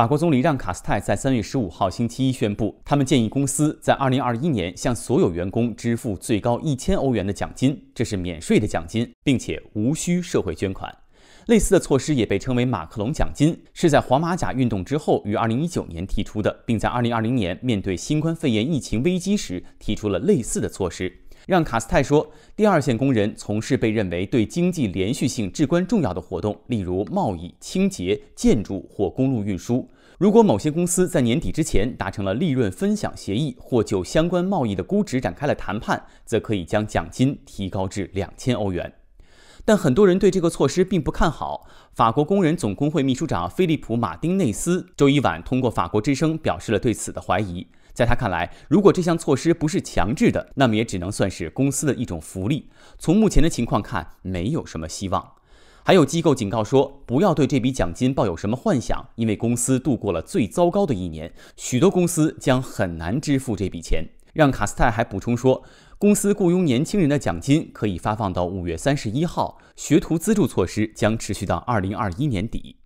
法国总理让·卡斯泰在三月十五号星期一宣布，他们建议公司在二零二一年向所有员工支付最高一千欧元的奖金，这是免税的奖金，并且无需社会捐款。类似的措施也被称为马克龙奖金，是在黄马甲运动之后于二零一九年提出的，并在二零二零年面对新冠肺炎疫情危机时提出了类似的措施。让卡斯泰说，第二线工人从事被认为对经济连续性至关重要的活动，例如贸易、清洁、建筑或公路运输。如果某些公司在年底之前达成了利润分享协议，或就相关贸易的估值展开了谈判，则可以将奖金提高至两千欧元。但很多人对这个措施并不看好。法国工人总工会秘书长菲利普·马丁内斯周一晚通过法国之声表示了对此的怀疑。在他看来，如果这项措施不是强制的，那么也只能算是公司的一种福利。从目前的情况看，没有什么希望。还有机构警告说，不要对这笔奖金抱有什么幻想，因为公司度过了最糟糕的一年，许多公司将很难支付这笔钱。让卡斯泰还补充说，公司雇佣年轻人的奖金可以发放到五月三十一号，学徒资助措施将持续到二零二一年底。